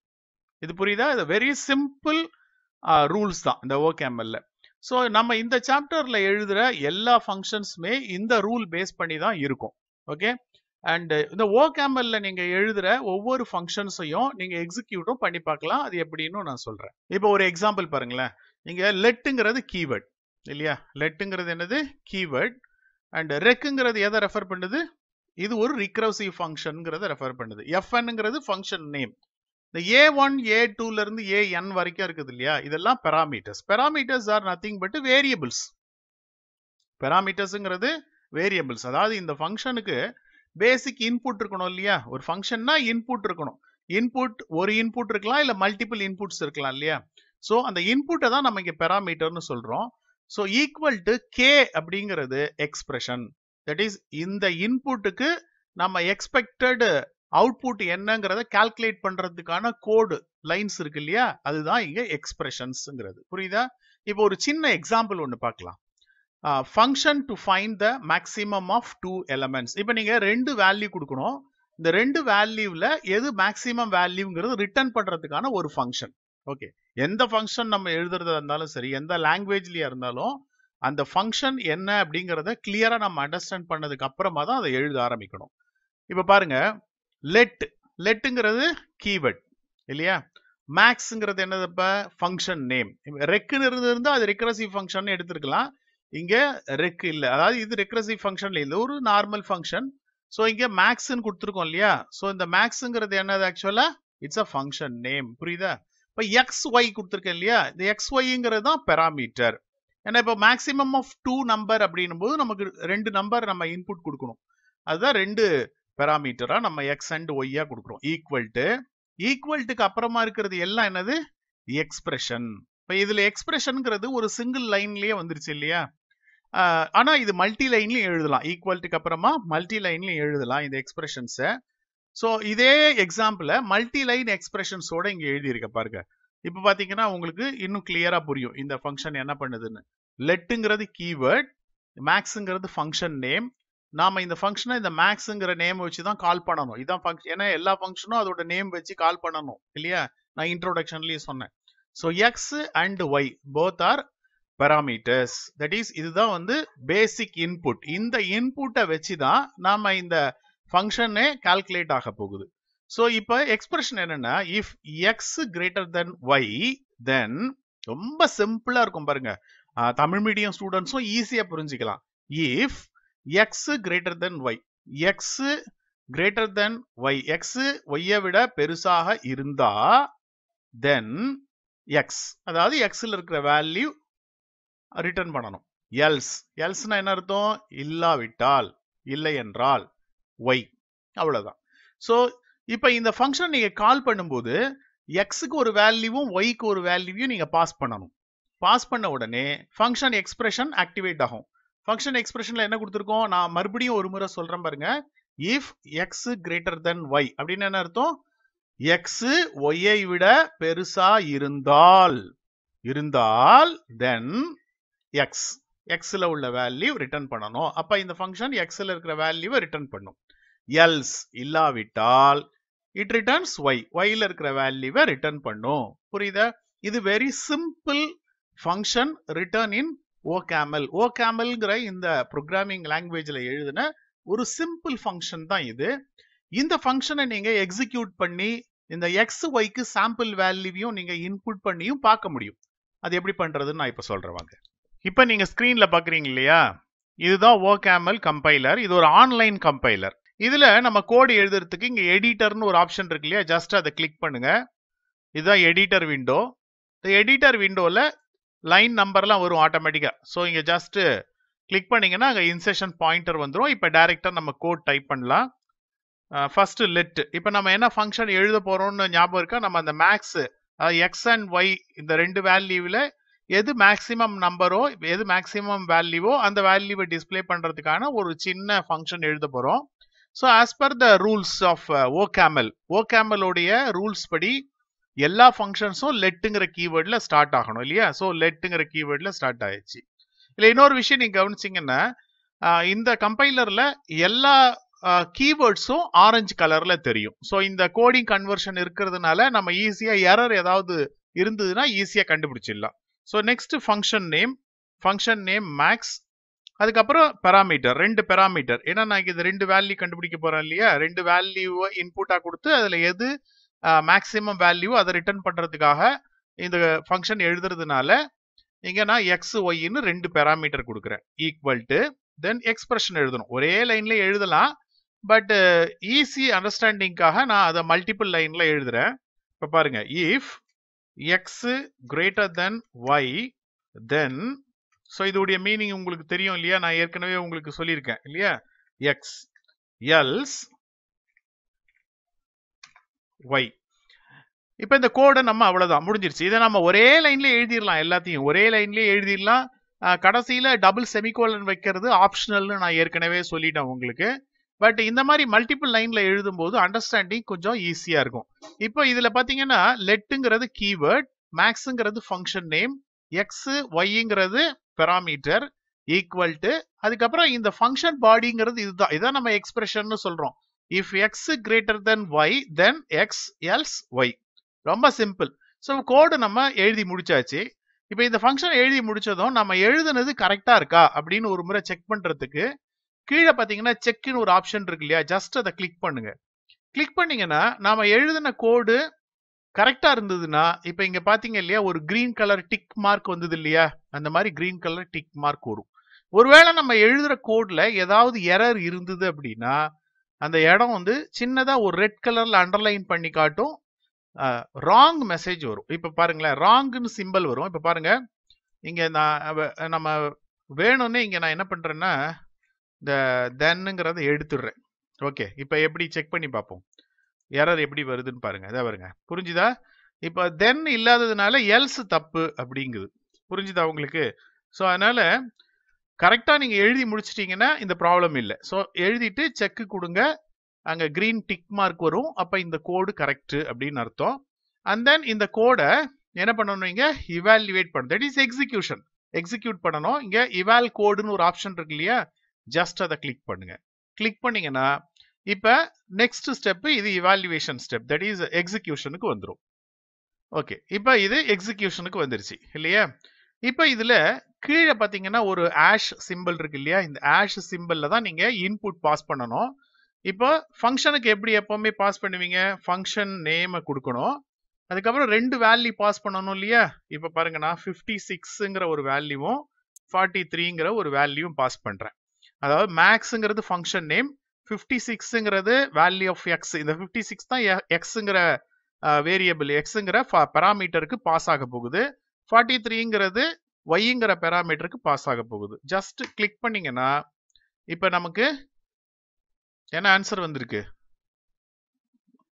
Speaker 1: இது புரியுதா இது வெரி சிம்பிள் ரூல்ஸ் தான் இந்த ஓகேஎம்எல்ல ஸோ நம்ம இந்த சாப்டர்ல எழுதுற எல்லா ஃபங்க்ஷன்ஸுமே இந்த ரூல் பேஸ் பண்ணி தான் இருக்கும் ஓகே அண்ட் இந்த ஓகேமல்ல நீங்க எழுதுற ஒவ்வொரு ஃபங்க்ஷன்ஸையும் நீங்க எக்ஸிக்யூட்டும் பண்ணி பார்க்கலாம் அது எப்படின்னு நான் சொல்றேன் இப்போ ஒரு எக்ஸாம்பிள் பாருங்களேன் நீங்க லெட்டுங்கிறது கீவேர்ட் இல்லையா லெட்டுங்கிறது என்னது கீவேர்ட் அண்ட் ரெக்குங்கிறது எதை ரெஃபர் பண்ணுது இது ஒரு ரிக்ரவ்சிவ் ஃபங்க்ஷனுங்கிறத ரெஃபர் பண்ணுது எஃப்என்ங்கிறது ஃபங்க்ஷன் நேம் இந்த ஏ ஒன் ஏ டூலேருந்து ஏ என் வரைக்கும் இருக்குது இல்லையா இதெல்லாம் parameters parameters are nothing but variables பெராமீட்டர்ஸுங்கிறது வேரியபிள்ஸ் அதாவது இந்த ஃபங்க்ஷனுக்கு பேசிக் இன்புட் இருக்கணும் இல்லையா ஒரு ஃபங்க்ஷன்னா இன்புட் இருக்கணும் இன்புட் ஒரு இன்புட் இருக்கலாம் இல்லை மல்டிபிள் இன்புட்ஸ் இருக்கலாம் இல்லையா ஸோ அந்த இன்புட்டை தான் நம்ம இங்கே பெராமீட்டர்னு சொல்கிறோம் ஸோ ஈக்குவல் டு கே அப்படிங்கிறது எக்ஸ்பிரஷன் தட் இஸ் இந்த இன்புட்டுக்கு நம்ம எக்ஸ்பெக்டடு அவுட்புட் என்னங்கிறத கால்குலேட் பண்றதுக்கான கோடு லைன்ஸ் இருக்கு இல்லையா அதுதான் இங்க எக்ஸ்பிரஷன்ஸ்ங்கிறது புரியுதா இப்போ ஒரு சின்ன எக்ஸாம்பிள் ஒன்று பார்க்கலாம் function to find the maximum of two elements இப்போ நீங்கள் ரெண்டு வேல்யூ கொடுக்கணும் இந்த ரெண்டு வேல்யூவில் எது மேக்ஸிமம் வேல்யூங்கிறது ரிட்டர்ன் பண்ணுறதுக்கான ஒரு ஃபங்க்ஷன் ஓகே எந்த ஃபங்க்ஷன் நம்ம எழுதுறதா இருந்தாலும் சரி எந்த லாங்குவேஜ்லேயே இருந்தாலும் அந்த ஃபங்க்ஷன் என்ன அப்படிங்கிறத கிளியராக நம்ம அண்டர்ஸ்டாண்ட் பண்ணதுக்கு அப்புறமா தான் அதை எழுத ஆரம்பிக்கணும் இப்போ பாருங்கள் லெட் லெட்டுங்கிறது கீவேர்ட் இல்லையா மேக்ஸுங்கிறது என்னது இப்போ ஃபங்க்ஷன் நேம் ரெக்குன்னு இருந்தால் அது ரெக்ரஸிவ் ஃபங்க்ஷன் எடுத்துருக்கலாம் இங்கே ரெக் இல்லை அதாவது இது ரெக்ரஸிவ் ஃபங்க்ஷன் இல்லை ஒரு நார்மல் ஃபங்க்ஷன் ஸோ இங்கே மேக்ஸ்ன்னு கொடுத்துருக்கோம் இல்லையா ஸோ இந்த மேக்ஸுங்கிறது என்னது ஆக்சுவலாக இட்ஸ் அ ஃபங்க்ஷன் நேம் புரியுதா இப்போ எக்ஸ் ஒய் கொடுத்துருக்கேன் இல்லையா இந்த எக்ஸ் ஒய்ங்கிறது தான் பெராமீட்டர் ஏன்னா இப்போ மேக்ஸிமம் ஆஃப் டூ நம்பர் அப்படின்னும் போது நமக்கு ரெண்டு நம்பர் நம்ம இன்புட் கொடுக்கணும் அதுதான் ரெண்டு பெராமீட்டரா நம்ம எக்ஸ் அண்ட் ஒய்யா கொடுக்குறோம் ஈக்குவல் டு ஈக்குவல்ட்டுக்கு அப்புறமா இருக்கிறது எல்லாம் என்னது எக்ஸ்பிரஷன் இப்போ இதுல எக்ஸ்பிரஷனுங்கிறது ஒரு சிங்கிள் லைன்லயே வந்துருச்சு இல்லையா ஆனா இது மல்டி லைன்லயும் எழுதலாம் ஈக்குவல்ட்டுக்கு அப்புறமா மல்டி லைன்லயும் எழுதலாம் இந்த எக்ஸ்பிரஷன்ஸை ஸோ இதே எக்ஸாம்பிள மல்டி லைன் எக்ஸ்பிரஷன்ஸோட இங்க எழுதியிருக்க பாருங்க இப்போ பாத்தீங்கன்னா உங்களுக்கு இன்னும் கிளியரா புரியும் இந்த ஃபங்க்ஷன் என்ன பண்ணுதுன்னு லெட்டுங்கிறது கீவேர்ட் மேக்ஸுங்கிறது ஃபங்க்ஷன் நேம் நாம இந்த ஃபங்க்ஷனை இந்த மேக்ஸுங்கிற நேம் வச்சு தான் கால் பண்ணணும் இதான் ஃபங்க்ஷன் ஏன்னா எல்லா ஃபங்க்ஷனும் அதோட நேம் வச்சு கால் பண்ணணும் இல்லையா நான் இன்ட்ரோடக்ஷன்லயே சொன்னேன் so x and y both are parameters that is இதுதான் வந்து பேசிக் இன்புட் இந்த இன்புட்டை வச்சு தான் நாம இந்த ஃபங்க்ஷனே கால்குலேட் ஆக போகுது ஸோ இப்போ எக்ஸ்பிரஷன் என்னன்னா if x greater then y then ரொம்ப சிம்பிளாக இருக்கும் பாருங்க தமிழ் மீடியம் ஸ்டூடெண்ட்ஸும் ஈஸியாக புரிஞ்சுக்கலாம் if x greater then y x greater then y x ஒய்யை விட பெருசாக இருந்தா தென் எக்ஸ் அதாவது எக்ஸில் இருக்கிற வேல்யூ ரிட்டர்ன் பண்ணணும் எல்ஸ் எல்ஸ்னா என்ன அர்த்தம் இல்லாவிட்டால் இல்லை என்றால் ஒய் அவ்வளோதான் ஸோ இப்போ இந்த ஃபங்க்ஷன் நீங்கள் கால் பண்ணும்போது எக்ஸுக்கு ஒரு வேல்யூவும் ஒய்க்கு ஒரு வேல்யூவையும் நீங்கள் பாஸ் பண்ணணும் பாஸ் பண்ண உடனே ஃபங்க்ஷன் எக்ஸ்பிரஷன் ஆக்டிவேட் ஆகும் ஃபங்க்ஷன் எக்ஸ்பிரஷனில் என்ன கொடுத்துருக்கோம் நான் மறுபடியும் ஒரு முறை சொல்கிறேன் பாருங்க if x greater then y அப்படின்னு என்ன அர்த்தம் எக்ஸு ஒய்யை விட பெருசாக இருந்தால் இருந்தால் தென் எக்ஸ் எக்ஸில் உள்ள வேல்யூ ரிட்டர்ன் பண்ணணும் அப்போ இந்த ஃபங்க்ஷன் எக்ஸில் இருக்கிற வேல்யூவை ரிட்டர்ன் பண்ணும் எல்ஸ் இல்லாவிட்டால் இட் ரிட்டர்ன்ஸ் ஒய் ஒயில் இருக்கிற வேல்யூவை ரிட்டர்ன் பண்ணும் புரியுதா இது very simple function return in OCaml ஓ கேமல்ங்கிற இந்த ப்ரோக்ராமிங் லாங்குவேஜில் எழுதின ஒரு சிம்பிள் ஃபங்க்ஷன் தான் இது இந்த ஃபங்க்ஷனை நீங்கள் எக்ஸிக்யூட் பண்ணி இந்த எக்ஸ் ஒய்க்கு சாம்பிள் வேல்யூவையும் நீங்கள் இன்புட் பண்ணியும் பார்க்க முடியும் அது எப்படி பண்ணுறதுன்னு நான் இப்போ சொல்கிறேன் இப்போ நீங்கள் ஸ்க்ரீனில் பார்க்குறீங்க இல்லையா இதுதான் ஓ கேமல் கம்பைலர் இது ஒரு ஆன்லைன் கம்பைலர் இதில் நம்ம கோடு எழுதுறதுக்கு இங்கே எடிட்டர்னு ஒரு ஆப்ஷன் இருக்கு இல்லையா ஜஸ்ட் அதை கிளிக் பண்ணுங்கள் இதுதான் எடிட்டர் விண்டோ இந்த எடிட்டர் விண்டோவில் லைன் நம்பர்லாம் வரும் ஆட்டோமேட்டிக்காக ஸோ இங்கே ஜஸ்ட்டு கிளிக் பண்ணிங்கன்னா அங்கே இன்செஷன் பாயிண்டர் வந்துடும் இப்போ டைரெக்டாக நம்ம கோட் டைப் பண்ணலாம் ஃபஸ்ட்டு லெட் இப்போ நம்ம என்ன ஃபங்க்ஷன் எழுத போகிறோம்னு ஞாபகம் இருக்கா நம்ம அந்த மேக்ஸு அதாவது எக்ஸ் அண்ட் ஒய் இந்த ரெண்டு வேல்யூவில் எது மேக்ஸிமம் நம்பரோ எது மேக்ஸிமம் வேல்யூவோ அந்த வேல்யூவை டிஸ்பிளே பண்ணுறதுக்கான ஒரு சின்ன ஃபங்க்ஷன் எழுத போகிறோம் so as per the rules of OCaml ஓ கேமலோடைய ரூல்ஸ் படி எல்லா ஃபங்க்ஷன்ஸும் லெட்டுங்கிற கீவேர்டில் ஸ்டார்ட் ஆகணும் இல்லையா ஸோ லெட்டுங்கிற கீவேர்டில் ஸ்டார்ட் ஆயிடுச்சு இல்லை இன்னொரு விஷயம் நீங்கள் கவனிச்சிங்கன்னா இந்த கம்பைலரில் எல்லா கீவேர்ட்ஸும் ஆரஞ்சு கலரில் தெரியும் ஸோ இந்த கோடிங் கன்வர்ஷன் இருக்கிறதுனால நம்ம ஈஸியாக எரர் ஏதாவது இருந்ததுன்னா ஈஸியாக கண்டுபிடிச்சிடலாம் so next function name function name max அதுக்கப்புறம் பெராமீட்டர் ரெண்டு பெராமீட்டர் ஏன்னா நான் இது ரெண்டு வேல்யூ கண்டுபிடிக்க போகிறேன் இல்லையா ரெண்டு வேல்யூவை இன்புட்டாக கொடுத்து அதில் எது மேக்ஸிமம் வேல்யூ அதை ரிட்டர்ன் பண்ணுறதுக்காக இந்த ஃபங்க்ஷன் எழுதுறதுனால இங்கே நான் எக்ஸ் ஒய்ன்னு ரெண்டு பேராமீட்டர் கொடுக்குறேன் ஈக்குவல் டு தென் எக்ஸ்பிரஷன் எழுதணும் ஒரே லைனில் எழுதலாம் பட் ஈஸி அண்டர்ஸ்டாண்டிங்காக நான் அதை மல்டிபிள் லைனில் எழுதுகிறேன் இப்போ பாருங்க if x greater then y then so இதோடைய மீனிங் உங்களுக்கு தெரியும் இல்லையா நான் ஏற்கனவே உங்களுக்கு சொல்லியிருக்கேன் இல்லையா எக்ஸ் எல்ஸ் ஒய் இப்போ இந்த கோடை நம்ம அவ்வளோதான் முடிஞ்சிருச்சு இதை நம்ம ஒரே லைன்லேயே எழுதிடலாம் எல்லாத்தையும் ஒரே லைன்லேயே எழுதிடலாம் கடைசியில் டபுள் செமிகோலன் வைக்கிறது ஆப்ஷனல்னு நான் ஏற்கனவே சொல்லிட்டேன் உங்களுக்கு பட் இந்த மாதிரி மல்டிபிள் லைனில் எழுதும்போது அண்டர்ஸ்டாண்டிங் கொஞ்சம் ஈஸியாக இருக்கும் இப்போ இதில் பார்த்தீங்கன்னா லெட்டுங்கிறது கீவேர்ட் மேக்ஸுங்கிறது ஃபங்க்ஷன் நேம் எக்ஸு ஒய்ங்கிறது பெராமீட்டர் ஈக்குவல் டு அதுக்கப்புறம் இந்த ஃபங்க்ஷன் பாடிங்கிறது இதுதான் இதான் நம்ம எக்ஸ்பிரஷன் சொல்கிறோம் if x greater then y then x else y ரொம்ப சிம்பிள் ஸோ கோடு நம்ம எழுதி முடிச்சாச்சு இப்போ இந்த ஃபங்க்ஷன் எழுதி முடிச்சதும் நம்ம எழுதுனது கரெக்டாக இருக்கா அப்படின்னு ஒரு முறை செக் பண்ணுறதுக்கு கீழே பார்த்தீங்கன்னா செக்னு ஒரு ஆப்ஷன் இருக்கு இல்லையா ஜஸ்ட் அதை கிளிக் பண்ணுங்க கிளிக் பண்ணீங்கன்னா நாம எழுதின கோடு கரெக்டாக இருந்ததுன்னா இப்போ இங்கே பார்த்தீங்க இல்லையா ஒரு கிரீன் கலர் டிக் மார்க் வந்தது இல்லையா அந்த மாதிரி கிரீன் கலர் டிக் மார்க் வரும் ஒருவேளை நம்ம எழுதுகிற கோடில் ஏதாவது எரர் இருந்தது அப்படின்னா அந்த இடம் வந்து சின்னதாக ஒரு ரெட் கலரில் அண்டர்லைன் பண்ணி காட்டும் ராங் மெசேஜ் வரும் இப்போ பாருங்களேன் ராங்குன்னு சிம்பிள் வரும் இப்போ பாருங்க இங்கே நான் நம்ம வேணும்னே இங்கே நான் என்ன பண்ணுறேன்னா இந்த தென்னுங்கிறத எடுத்துடுறேன் ஓகே இப்போ எப்படி செக் பண்ணி பார்ப்போம் எரர் எப்படி வருதுன்னு பாருங்க இதை பாருங்க புரிஞ்சுதா இப்போ தென் இல்லாததுனால எல்ஸ் தப்பு அப்படிங்குது புரிஞ்சுதா உங்களுக்கு ஸோ அதனால கரெக்டாக நீங்கள் எழுதி முடிச்சிட்டிங்கன்னா இந்த ப்ராப்ளம் இல்லை ஸோ எழுதிட்டு செக்கு கொடுங்க அங்கே க்ரீன் டிக் மார்க் வரும் அப்போ இந்த கோடு கரெக்டு அப்படின்னு அர்த்தம் அண்ட் தென் இந்த கோடை என்ன பண்ணணும் இங்கே இவால்யூவேட் பண்ணணும் தட் இஸ் எக்ஸிக்யூஷன் எக்ஸிக்யூட் பண்ணணும் இங்கே இவால் கோடுன்னு ஒரு ஆப்ஷன் இருக்கு இல்லையா ஜஸ்ட் அதை கிளிக் பண்ணுங்க கிளிக் பண்ணீங்கன்னா இப்போ நெக்ஸ்ட் ஸ்டெப்பு இது இவால்யூவேஷன் ஸ்டெப் தட் இஸ் எக்ஸிக்யூஷனுக்கு வந்துடும் ஓகே இப்போ இது எக்ஸிக்யூஷனுக்கு வந்துருச்சு இல்லையா இப்போ இதுல கீழே பார்த்தீங்கன்னா ஒரு ஆஷ் சிம்பிள் இருக்கு இல்லையா இந்த ஆஷ் சிம்பிளில் தான் நீங்கள் இன்புட் பாஸ் பண்ணணும் இப்போ ஃபங்க்ஷனுக்கு எப்படி எப்போவுமே பாஸ் பண்ணுவீங்க ஃபங்க்ஷன் நேமை கொடுக்கணும் அதுக்கப்புறம் ரெண்டு வேல்யூ பாஸ் பண்ணணும் இல்லையா இப்போ பாருங்க நான் ஃபிஃப்டி சிக்ஸுங்கிற ஒரு வேல்யூவும் ஃபார்ட்டி த்ரீங்கிற ஒரு வேல்யூவும் பாஸ் பண்ணுறேன் அதாவது மேக்ஸுங்கிறது ஃபங்க்ஷன் நேம் ஃபிஃப்டி சிக்ஸுங்கிறது வேல்யூ ஆஃப் எக்ஸ் இந்த ஃபிஃப்டி சிக்ஸ் தான் எக்ஸுங்கிற வேரியபிள் எக்ஸுங்கிற பெராமீட்டருக்கு பாஸ் ஆக போகுது ஃபார்ட்டி த்ரீங்கிறது ஒய்ங்கிற பேராமீட்டருக்கு பாஸ் ஆக போகுது ஜஸ்ட் கிளிக் பண்ணிங்கன்னா இப்போ நமக்கு என்ன ஆன்சர் வந்திருக்கு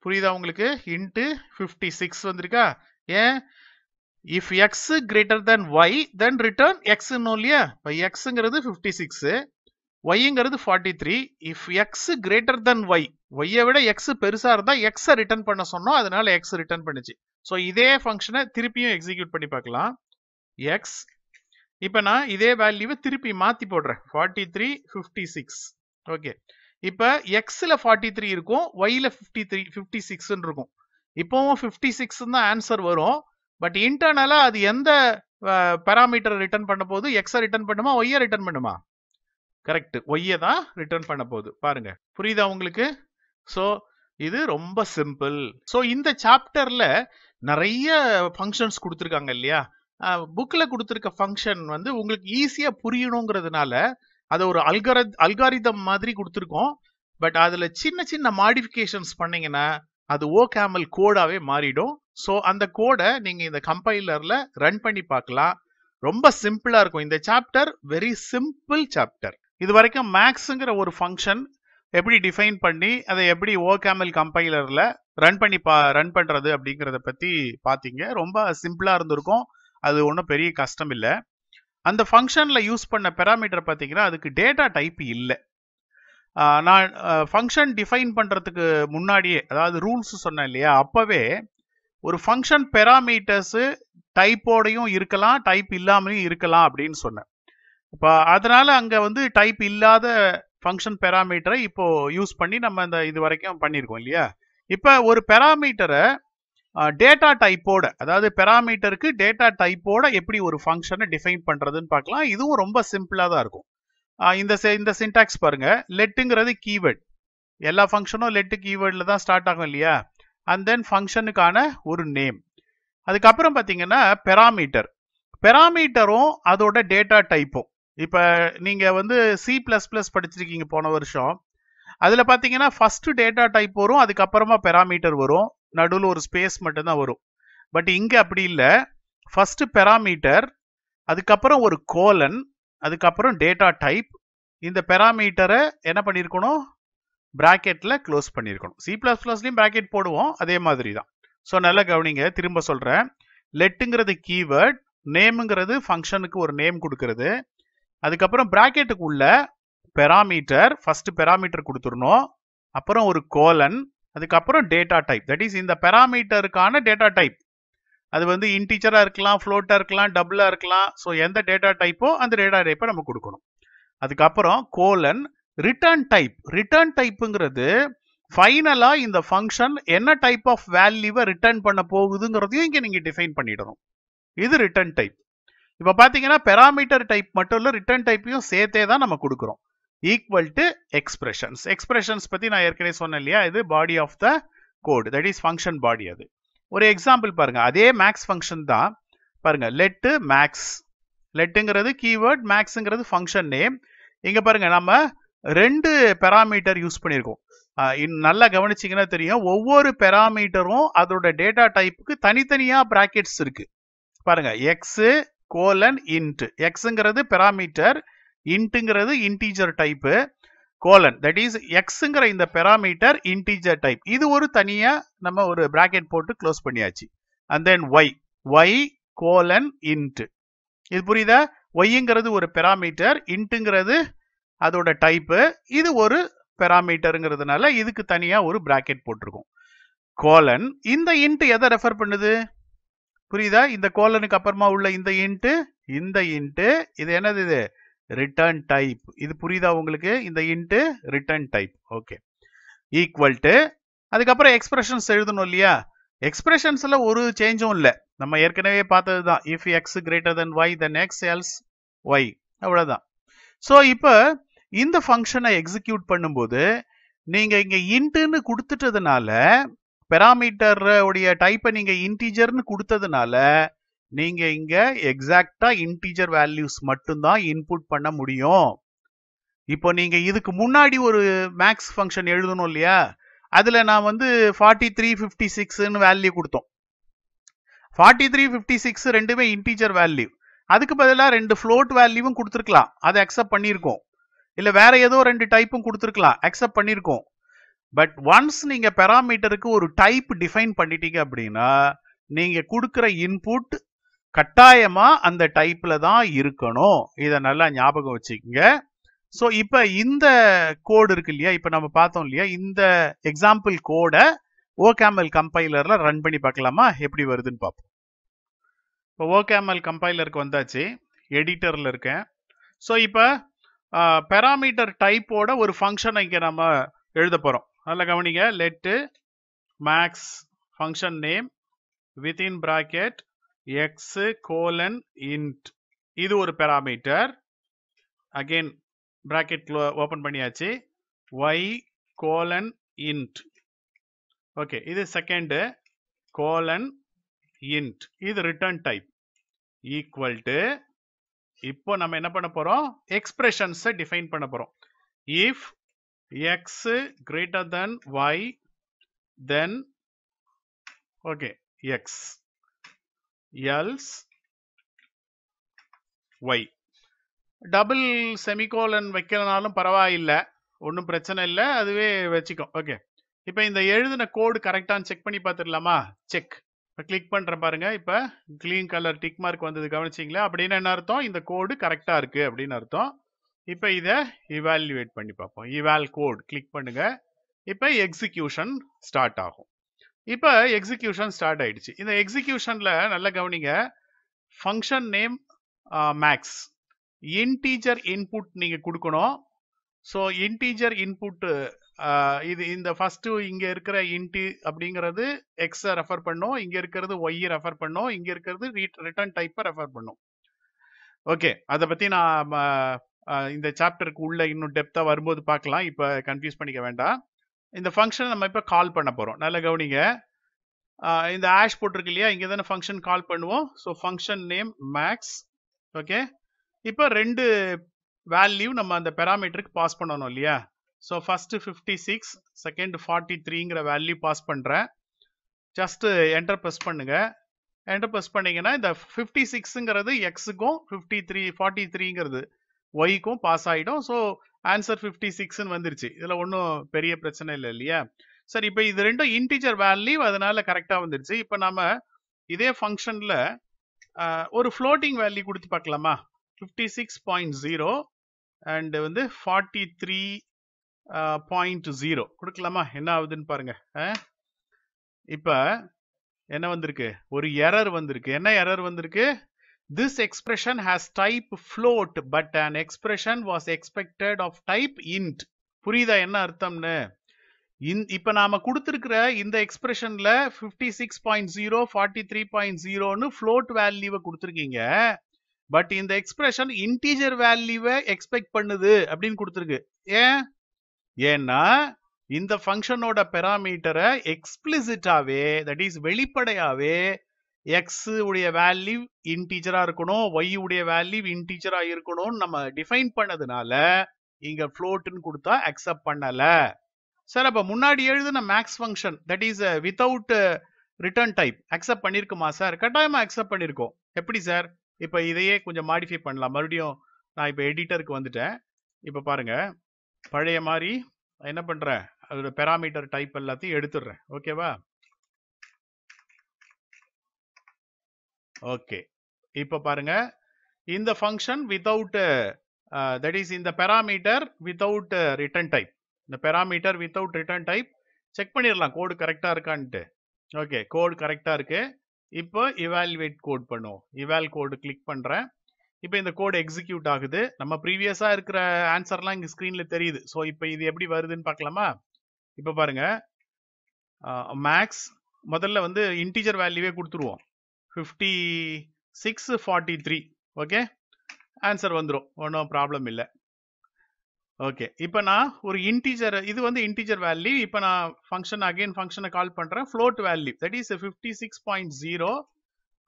Speaker 1: புரியுதா உங்களுக்கு இன்ட்டு ஃபிஃப்டி சிக்ஸ் வந்திருக்கா ஏன் if x greater then y then return எக்ஸ்ன்னு இல்லையா இப்போ எக்ஸுங்கிறது ஃபிஃப்டி சிக்ஸு ஒய்ங்கிறது forty three if x greater then y ஒய்யை விட எக்ஸ் பெருசாக இருந்தால் எக்ஸை ரிட்டர்ன் பண்ண சொன்னோம் அதனால எக்ஸ் ரிட்டர்ன் பண்ணுச்சு ஸோ இதே ஃபங்க்ஷனை திருப்பியும் எக்ஸிக்யூட் பண்ணி பார்க்கலாம் எக்ஸ் இப்போ நான் இதே வேல்யூவை திருப்பி மாற்றி போடுறேன் forty three fifty six okay இப்போ எக்ஸில் ஃபார்ட்டி த்ரீ இருக்கும் ஒயில் ஃபிஃப்டி த்ரீ ஃபிஃப்டி சிக்ஸ்ன்னு இருக்கும் இப்போவும் ஃபிஃப்டி சிக்ஸ் தான் ஆன்சர் வரும் பட் இன்டர்னலாக அது எந்த பேராமீட்டர் ரிட்டர்ன் பண்ண போது எக்ஸை ரிட்டர்ன் பண்ணுமா ஒய்யை ரிட்டர்ன் பண்ணுமா கரெக்ட் ஒய்யை தான் ரிட்டர்ன் பண்ண போகுது பாருங்க புரியுதா உங்களுக்கு ஸோ இது ரொம்ப சிம்பிள் ஸோ இந்த சாப்டரில் நிறைய ஃபங்க்ஷன்ஸ் கொடுத்துருக்காங்க இல்லையா புக்கில் கொடுத்துருக்க ஃபங்க்ஷன் வந்து உங்களுக்கு ஈஸியாக புரியணுங்கிறதுனால அதை ஒரு அல்கர அல்காரிதம் மாதிரி கொடுத்துருக்கோம் பட் அதில் சின்ன சின்ன மாடிஃபிகேஷன்ஸ் பண்ணிங்கன்னா அது ஓ கேமல் கோடாகவே மாறிடும் ஸோ அந்த கோடை நீங்கள் இந்த கம்பைலரில் ரன் பண்ணி பார்க்கலாம் ரொம்ப சிம்பிளாக இருக்கும் இந்த சாப்டர் வெரி சிம்பிள் சாப்டர் இது வரைக்கும் மேக்ஸுங்கிற ஒரு ஃபங்க்ஷன் எப்படி டிஃபைன் பண்ணி அதை எப்படி ஓகேமல் கம்பைலரில் ரன் பண்ணி பா ரன் பண்ணுறது அப்படிங்கிறத பற்றி பார்த்தீங்க ரொம்ப சிம்பிளாக இருந்திருக்கும் அது ஒன்றும் பெரிய கஷ்டம் இல்லை அந்த ஃபங்க்ஷனில் யூஸ் பண்ண பெராமீட்டர் பார்த்தீங்கன்னா அதுக்கு டேட்டா டைப் இல்லை நான் ஃபங்க்ஷன் டிஃபைன் பண்ணுறதுக்கு முன்னாடியே அதாவது ரூல்ஸ் சொன்னேன் இல்லையா அப்போவே ஒரு ஃபங்க்ஷன் பெராமீட்டர்ஸு டைப்போடையும் இருக்கலாம் டைப் இல்லாமலையும் இருக்கலாம் அப்படின்னு சொன்னேன் இப்போ அதனால் அங்கே வந்து டைப் இல்லாத ஃபங்க்ஷன் பெராமீட்டரை இப்போ யூஸ் பண்ணி நம்ம இந்த இது வரைக்கும் பண்ணியிருக்கோம் இல்லையா இப்போ ஒரு பெராமீட்டரை டேட்டா டைப்போட அதாவது பெராமீட்டருக்கு டேட்டா டைப்போட எப்படி ஒரு ஃபங்க்ஷனை டிஃபைன் பண்ணுறதுன்னு பார்க்கலாம் இதுவும் ரொம்ப சிம்பிளாக தான் இருக்கும் இந்த இந்த சின்டாக்ஸ் பாருங்க லெட்டுங்கிறது கீவேர்ட் எல்லா ஃபங்க்ஷனும் லெட்டு கீவேர்டில் தான் ஸ்டார்ட் ஆகும் இல்லையா அண்ட் தென் ஃபங்க்ஷனுக்கான ஒரு நேம் அதுக்கப்புறம் பார்த்தீங்கன்னா பெராமீட்டர் பெராமீட்டரும் அதோட டேட்டா டைப்பும் இப்போ நீங்கள் வந்து சி ப்ளஸ் ப்ளஸ் படிச்சிருக்கீங்க போன வருஷம் அதில் பார்த்தீங்கன்னா ஃபஸ்ட்டு டேட்டா டைப் வரும் அதுக்கப்புறமா பெராமீட்டர் வரும் நடுவில் ஒரு ஸ்பேஸ் மட்டும்தான் வரும் பட் இங்கே அப்படி இல்லை ஃபஸ்ட்டு பெராமீட்டர் அதுக்கப்புறம் ஒரு கோலன் அதுக்கப்புறம் டேட்டா டைப் இந்த பெராமீட்டரை என்ன பண்ணியிருக்கணும் ப்ராக்கெட்டில் க்ளோஸ் பண்ணியிருக்கணும் சி ப்ளஸ் ப்ளஸ்லேயும் ப்ராக்கெட் போடுவோம் அதே மாதிரி தான் ஸோ நல்லா கவனிங்க திரும்ப சொல்கிறேன் லெட்டுங்கிறது கீவேர்ட் நேமுங்கிறது ஃபங்க்ஷனுக்கு ஒரு நேம் கொடுக்கறது அதுக்கப்புறம் ப்ராக்கெட்டுக்குள்ள பெராமீட்டர் ஃபர்ஸ்ட் பெராமீட்டர் கொடுத்துடணும் அப்புறம் ஒரு கோலன் அதுக்கப்புறம் டேட்டா டைப் தட் இஸ் இந்த பெராமீட்டருக்கான டேட்டா டைப் அது வந்து இன்டீச்சராக இருக்கலாம் ஃப்ளோட்டாக இருக்கலாம் டபுளாக இருக்கலாம் ஸோ எந்த டேட்டா டைப்போ அந்த டேட்டா டைப்பை நம்ம கொடுக்கணும் அதுக்கப்புறம் கோலன் ரிட்டர்ன் டைப் ரிட்டர்ன் டைப்புங்கிறது ஃபைனலாக இந்த ஃபங்க்ஷன் என்ன டைப் ஆஃப் வேல்யூவை ரிட்டர்ன் பண்ண போகுதுங்கிறதையும் இங்கே நீங்கள் டிஃபைன் பண்ணிடணும் இது ரிட்டர்ன் டைப் இப்போ பார்த்தீங்கன்னா பெராமீட்டர் டைப் மட்டும் இல்லை ரிட்டர்ன் டைப்பையும் சேர்த்தே தான் நம்ம கொடுக்குறோம் ஈக்குவல் டு எக்ஸ்பிரஷன்ஸ் எக்ஸ்பிரஷன்ஸ் பற்றி நான் ஏற்கனவே சொன்னேன் இல்லையா இது body of the code that is function body அது ஒரு எக்ஸாம்பிள் பாருங்கள் அதே மேக்ஸ் ஃபங்க்ஷன் தான் பாருங்கள் லெட்டு மேக்ஸ் லெட்டுங்கிறது கீவேர்ட் மேக்ஸுங்கிறது ஃபங்க்ஷன் நேம் இங்கே பாருங்கள் நம்ம ரெண்டு பெராமீட்டர் யூஸ் பண்ணியிருக்கோம் நல்லா கவனிச்சிங்கன்னா தெரியும் ஒவ்வொரு பெராமீட்டரும் அதோட டேட்டா டைப்புக்கு தனித்தனியாக ப்ராக்கெட்ஸ் இருக்குது பாருங்கள் எக்ஸு கோலன் இன்ட் எக்ஸுங்கிறது பெராமீட்டர் இன்ட்டுங்கிறது integer type colon that is எக்ஸுங்கிற இந்த பெராமீட்டர் இன்டீஜர் டைப் இது ஒரு தனியாக நம்ம ஒரு ப்ராக்கெட் போட்டு க்ளோஸ் பண்ணியாச்சு and then y y colon int இது புரியுதா ஒய்ங்கிறது ஒரு பெராமீட்டர் இன்ட்டுங்கிறது அதோட டைப்பு இது ஒரு பெராமீட்டருங்கிறதுனால இதுக்கு தனியாக ஒரு ப்ராக்கெட் போட்டிருக்கோம் கோலன் இந்த இன்ட் எதை ரெஃபர் பண்ணுது புரியுதா இந்த கோலனுக்கு அப்புறமா உள்ள இந்த இன்ட்டு இந்த இன்ட்டு இது என்னது இது ரிட்டர்ன் டைப் இது புரியுதா உங்களுக்கு இந்த int return type okay equal to அதுக்கப்புறம் எக்ஸ்பிரஷன்ஸ் எழுதணும் இல்லையா எக்ஸ்பிரஷன்ஸில் ஒரு சேஞ்சும் இல்லை நம்ம ஏற்கனவே பார்த்தது தான் if x greater then y then x else y அவ்வளோதான் ஸோ இப்போ இந்த ஃபங்க்ஷனை எக்ஸிக்யூட் பண்ணும்போது நீங்கள் இங்கே இன்ட்டுன்னு கொடுத்துட்டதுனால பெராமீட்டர் உடைய டைப்பை நீங்க இன்டீஜர்னு கொடுத்ததுனால நீங்க இங்க எக்ஸாக்டா இன்டீஜர் வேல்யூஸ் மட்டும்தான் இன்புட் பண்ண முடியும் இப்போ நீங்க இதுக்கு முன்னாடி ஒரு மேக்ஸ் ஃபங்க்ஷன் எழுதணும் இல்லையா அதுல நான் வந்து ஃபார்ட்டி த்ரீ ஃபிஃப்டி சிக்ஸ்னு வேல்யூ கொடுத்தோம் ஃபார்ட்டி த்ரீ ஃபிஃப்டி சிக்ஸ் ரெண்டுமே இன்டீஜர் வேல்யூ அதுக்கு பதிலாக ரெண்டு ஃப்ளோட் வேல்யூவும் கொடுத்துருக்கலாம் அதை அக்செப்ட் பண்ணியிருக்கோம் இல்லை வேற ஏதோ ரெண்டு டைப்பும் கொடுத்துருக்கலாம் அக்செப்ட் பண்ணியிருக்கோம் பட் ஒன்ஸ் நீங்கள் பெராமீட்டருக்கு ஒரு டைப் டிஃபைன் பண்ணிட்டீங்க அப்படின்னா நீங்கள் கொடுக்குற இன்புட் கட்டாயமாக அந்த டைப்பில் தான் இருக்கணும் இதை நல்லா ஞாபகம் வச்சுக்கோங்க ஸோ இப்போ இந்த கோடு இருக்கு இல்லையா இப்போ நம்ம பார்த்தோம் இல்லையா இந்த எக்ஸாம்பிள் கோடை ஓகேமல் கம்பைலரில் ரன் பண்ணி பார்க்கலாமா எப்படி வருதுன்னு பார்ப்போம் இப்போ ஓகேமல் கம்பைலருக்கு வந்தாச்சு எடிட்டரில் இருக்கேன் ஸோ இப்போ பேராமீட்டர் டைப்போட ஒரு ஃபங்க்ஷனை இங்கே நம்ம எழுத போகிறோம் நல்லா கவனிங்க let max function name within bracket x colon int இது ஒரு பேராமீட்டர் அகெயின் பிராக்கெட் ஓப்பன் பண்ணியாச்சு ஒய் கோலன் இன்ட் ஓகே இது செகண்டு கோலன் இன்ட் இது ரிட்டர்ன் டைப் ஈக்குவல் டு இப்போ நம்ம என்ன பண்ண போகிறோம் எக்ஸ்பிரஷன்ஸை டிஃபைன் பண்ண போகிறோம் if x greater than y then okay x else y double semicolon வைக்கலனாலும் பரவாயில்லை ஒன்றும் பிரச்சனை இல்லை அதுவே வச்சுக்கும் ஓகே இப்போ இந்த எழுதின கோடு கரெக்டானு செக் பண்ணி பார்த்துடலாமா செக் இப்போ கிளிக் பண்ணுற பாருங்க இப்போ க்ளீன் கலர் டிக் மார்க் வந்தது கவனிச்சிங்களா அப்படின்னா என்ன அர்த்தம் இந்த கோடு கரெக்டாக இருக்குது அப்படின்னு அர்த்தம் இப்போ இதை இவால்யூவேட் பண்ணி பார்ப்போம் இவால் கோட் கிளிக் பண்ணுங்க இப்போ எக்ஸிக்யூஷன் ஸ்டார்ட் ஆகும் இப்போ எக்ஸிக்யூஷன் ஸ்டார்ட் ஆயிடுச்சு இந்த எக்ஸிக்யூஷனில் நல்ல கவனிங்க function name max integer input நீங்கள் கொடுக்கணும் ஸோ இன்டீஜர் இன்புட்டு இது இந்த ஃபஸ்ட்டு இங்கே இருக்கிற இன்டி அப்படிங்கிறது எக்ஸை ரெஃபர் பண்ணும் இங்கே இருக்கிறது ஒய் ரெஃபர் பண்ணும் இங்கே இருக்கிறது ரிட்டர்ன் டைப்பை ரெஃபர் பண்ணும் ஓகே அதை பற்றி நான் இந்த சாப்டருக்கு உள்ள இன்னும் டெப்த்தாக வரும்போது பார்க்கலாம் இப்போ கன்ஃபியூஸ் பண்ணிக்க வேண்டாம் இந்த ஃபங்க்ஷனை நம்ம இப்போ கால் பண்ண போகிறோம் நல்லா கவனிங்க இந்த ஆஷ் போட்டிருக்கு இல்லையா இங்கே தானே ஃபங்க்ஷன் கால் பண்ணுவோம் so function name max okay இப்போ ரெண்டு வேல்யூ நம்ம அந்த பெராமீட்டருக்கு பாஸ் பண்ணணும் இல்லையா so first fifty six second forty த்ரீங்கிற வேல்யூ பாஸ் பண்ணுறேன் ஜஸ்ட்டு என்டர் ப்ரெஸ் பண்ணுங்கள் என்டர் ப்ரெஸ் பண்ணிங்கன்னா இந்த ஃபிஃப்டி சிக்ஸுங்கிறது எக்ஸுக்கும் ஃபிஃப்டி த்ரீ ஃபார்ட்டி த்ரீங்கிறது ஒய்க்கும் பாஸ் ஆகிடும் ஸோ ஆன்சர் ஃபிஃப்டி சிக்ஸ்னு வந்துருச்சு இதில் ஒன்றும் பெரிய பிரச்சனை இல்லை இல்லையா சரி இப்போ இது ரெண்டும் இன்டீஜர் வேல்யூ அதனால கரெக்டாக வந்துருச்சு இப்போ நம்ம இதே ஃபங்க்ஷனில் ஒரு ஃப்ளோட்டிங் வேல்யூ கொடுத்து பார்க்கலாமா fifty six point zero and வந்து ஃபார்ட்டி த்ரீ பாயிண்ட் ஜீரோ கொடுக்கலாமா என்ன ஆகுதுன்னு பாருங்க இப்போ என்ன வந்திருக்கு ஒரு எரர் வந்திருக்கு என்ன எரர் வந்திருக்கு This expression has type float but an expression was expected of type int. புரியுதா என்ன அர்த்தம்னு இப்ப நாம கொடுத்திருக்கிற இந்த எக்ஸ்பிரஷன்ல fifty six point zero forty three point ஜீரோனு ஃப்ளோட் வேல்யூவை கொடுத்துருக்கீங்க பட் இந்த எக்ஸ்பிரஷன் இன்டீஜர் வேல்யூவை எக்ஸ்பெக்ட் பண்ணுது அப்படின்னு கொடுத்துருக்கு ஏன் ஏன்னா இந்த ஃபங்க்ஷனோட பெராமீட்டரை எக்ஸ்பிளிசிட்டாவே தட் இஸ் வெளிப்படையாவே எக்ஸ் உடைய வேல்யூ இன்டீஜராக இருக்கணும் ஒய் உடைய வேல்யூ இன்டீஜராக இருக்கணும்னு நம்ம டிஃபைன் பண்ணதுனால இங்க ஃப்ளோட்டுன்னு கொடுத்தா அக்செப்ட் பண்ணலை சார் அப்போ முன்னாடி எழுதின max function that is without return type accept பண்ணியிருக்குமா சார் கட்டாயமாக அக்செப்ட் பண்ணியிருக்கோம் எப்படி சார் இப்போ இதையே கொஞ்சம் மாடிஃபை பண்ணலாம் மறுபடியும் நான் இப்போ எடிட்டருக்கு வந்துட்டேன் இப்போ பாருங்க பழைய மாதிரி என்ன பண்ணுறேன் அதோட பெராமீட்டர் டைப் எல்லாத்தையும் எடுத்துடுறேன் ஓகேவா ஓகே இப்போ பாருங்க இந்த ஃபங்க்ஷன் வித்தவுட் தட் இஸ் இந்த பெராமீட்டர் வித்தவுட் ரிட்டர்ன் டைப் இந்த parameter without return type check பண்ணிடலாம் கோடு கரெக்டாக இருக்கான்ட்டு ஓகே கோடு கரெக்டாக இருக்கு இப்போ இவால்வேட் கோட் பண்ணுவோம் இவால் கோடு கிளிக் பண்ணுறேன் இப்போ இந்த கோடு எக்ஸிக்யூட் ஆகுது நம்ம ப்ரீவியஸாக இருக்கிற ஆன்சர்லாம் இங்கே ஸ்க்ரீனில் தெரியுது ஸோ இப்போ இது எப்படி வருதுன்னு பார்க்கலாமா இப்போ பாருங்க மேக்ஸ் முதல்ல வந்து இன்டீஜர் வேல்யூவே கொடுத்துருவோம் fifty six forty three okay answer வந்துடும் ஒன்றும் ப்ராப்ளம் இல்லை ஓகே இப்போ நான் ஒரு இன்டீஜர் இது வந்து இன்டீஜர் வேல்யூ இப்போ நான் ஃபங்க்ஷன் அகெயின் ஃபங்க்ஷனை கால் பண்ணுறேன் float value that is fifty six point zero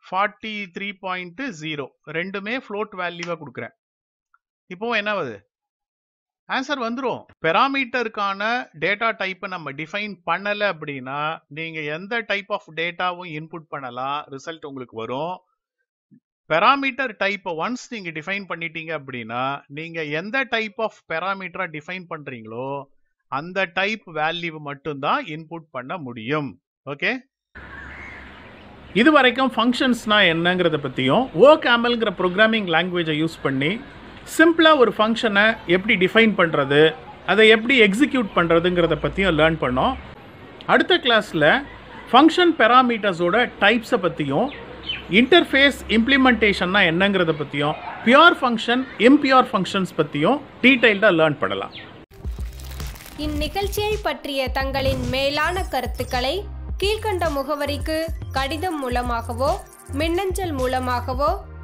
Speaker 1: forty three point zero ரெண்டுமே ஃப்ளோட் வேல்யூவாக கொடுக்குறேன் இப்போவும் என்ன ஆகுது ஆன்சர் வந்துடும் பெராமீட்டருக்கான டேட்டா டைப்பை நம்ம டிஃபைன் பண்ணலை அப்படின்னா நீங்கள் எந்த டைப் ஆஃப் டேட்டாவும் இன்புட் பண்ணலாம் ரிசல்ட் உங்களுக்கு வரும் பெராமீட்டர் டைப்பை ஒன்ஸ் நீங்கள் டிஃபைன் பண்ணிட்டீங்க அப்படின்னா நீங்கள் எந்த டைப் ஆஃப் பெராமீட்டராக டிஃபைன் பண்ணுறீங்களோ அந்த டைப் வேல்யூ மட்டும்தான் இன்புட் பண்ண முடியும் ஓகே இது வரைக்கும் ஃபங்க்ஷன்ஸ்னால் என்னங்கிறத பற்றியும் ஓ கேமல்ங்கிற ப்ரோக்ராமிங் லாங்குவேஜை யூஸ் பண்ணி சிம்பிளாக ஒரு ஃபங்க்ஷனை எப்படி டிஃபைன் பண்ணுறது அதை எப்படி எக்ஸிக்யூட் பண்ணுறதுங்கிறத பற்றியும் லேர்ன் பண்ணோம் அடுத்த கிளாஸில் ஃபங்க்ஷன் பேராமீட்டர்ஸோட டைப்ஸை பற்றியும் இன்டர்ஃபேஸ் இம்ப்ளிமெண்டேஷன்னா என்னங்கிறத பற்றியும் பியோர் ஃபங்க்ஷன் இம்பியூர் ஃபங்க்ஷன்ஸ் பற்றியும் டீட்டெயில்டாக லேர்ன் பண்ணலாம் இந்நிகழ்ச்சியை பற்றிய தங்களின் மேலான கருத்துக்களை கீழ்கண்ட முகவரிக்கு கடிதம் மூலமாகவோ மின்னஞ்சல் மூலமாகவோ